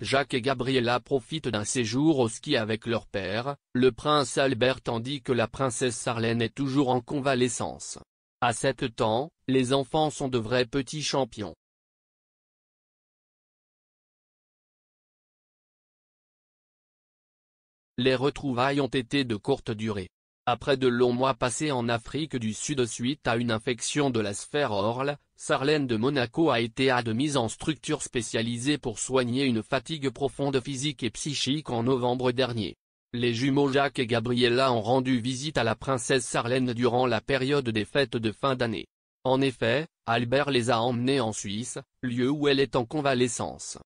Jacques et Gabriella profitent d'un séjour au ski avec leur père, le prince Albert tandis que la princesse Sarlène est toujours en convalescence. À sept temps, les enfants sont de vrais petits champions. Les retrouvailles ont été de courte durée. Après de longs mois passés en Afrique du Sud suite à une infection de la sphère Orle, Sarlène de Monaco a été admise en structure spécialisée pour soigner une fatigue profonde physique et psychique en novembre dernier. Les jumeaux Jacques et Gabriella ont rendu visite à la princesse Sarlène durant la période des fêtes de fin d'année. En effet, Albert les a emmenés en Suisse, lieu où elle est en convalescence.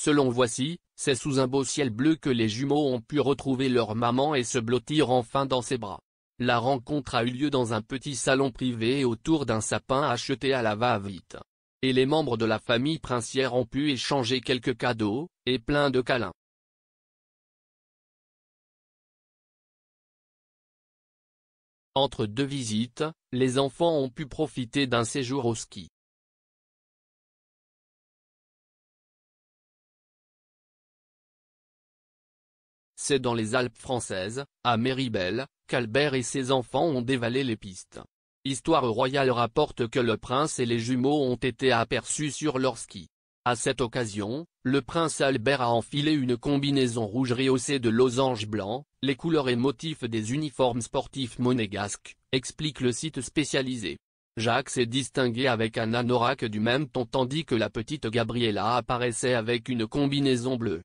Selon Voici, c'est sous un beau ciel bleu que les jumeaux ont pu retrouver leur maman et se blottir enfin dans ses bras. La rencontre a eu lieu dans un petit salon privé autour d'un sapin acheté à la va-vite. Et les membres de la famille princière ont pu échanger quelques cadeaux, et plein de câlins. Entre deux visites, les enfants ont pu profiter d'un séjour au ski. C'est dans les Alpes françaises, à Méribel, qu'Albert et ses enfants ont dévalé les pistes. Histoire royale rapporte que le prince et les jumeaux ont été aperçus sur leur ski. À cette occasion, le prince Albert a enfilé une combinaison rouge rehaussée de losanges blancs, les couleurs et motifs des uniformes sportifs monégasques, explique le site spécialisé. Jacques s'est distingué avec un anorak du même ton tandis que la petite Gabriella apparaissait avec une combinaison bleue.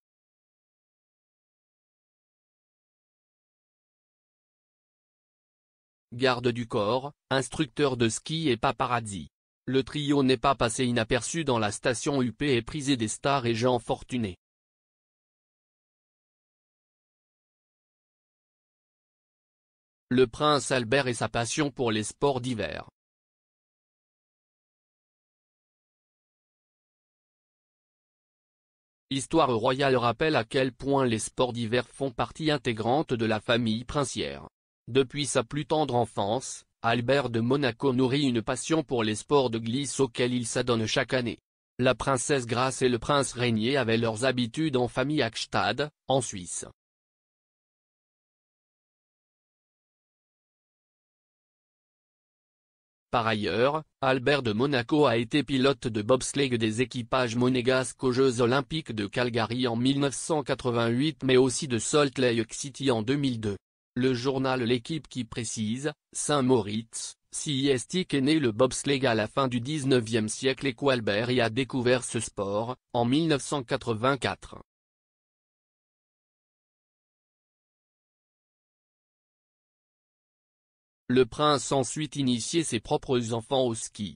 garde du corps, instructeur de ski et paparazzi. Le trio n'est pas passé inaperçu dans la station UP et prisé des stars et gens fortunés. Le prince Albert et sa passion pour les sports d'hiver. Histoire royale rappelle à quel point les sports d'hiver font partie intégrante de la famille princière. Depuis sa plus tendre enfance, Albert de Monaco nourrit une passion pour les sports de glisse auxquels il s'adonne chaque année. La princesse Grace et le prince Régnier avaient leurs habitudes en famille à Gstad, en Suisse. Par ailleurs, Albert de Monaco a été pilote de bobsleigh des équipages monégasques aux Jeux Olympiques de Calgary en 1988 mais aussi de Salt Lake City en 2002. Le journal L'équipe qui précise, Saint-Moritz, si est né le bobsleigh à la fin du 19e siècle et qu'Albert y a découvert ce sport, en 1984. Le prince ensuite initié ses propres enfants au ski.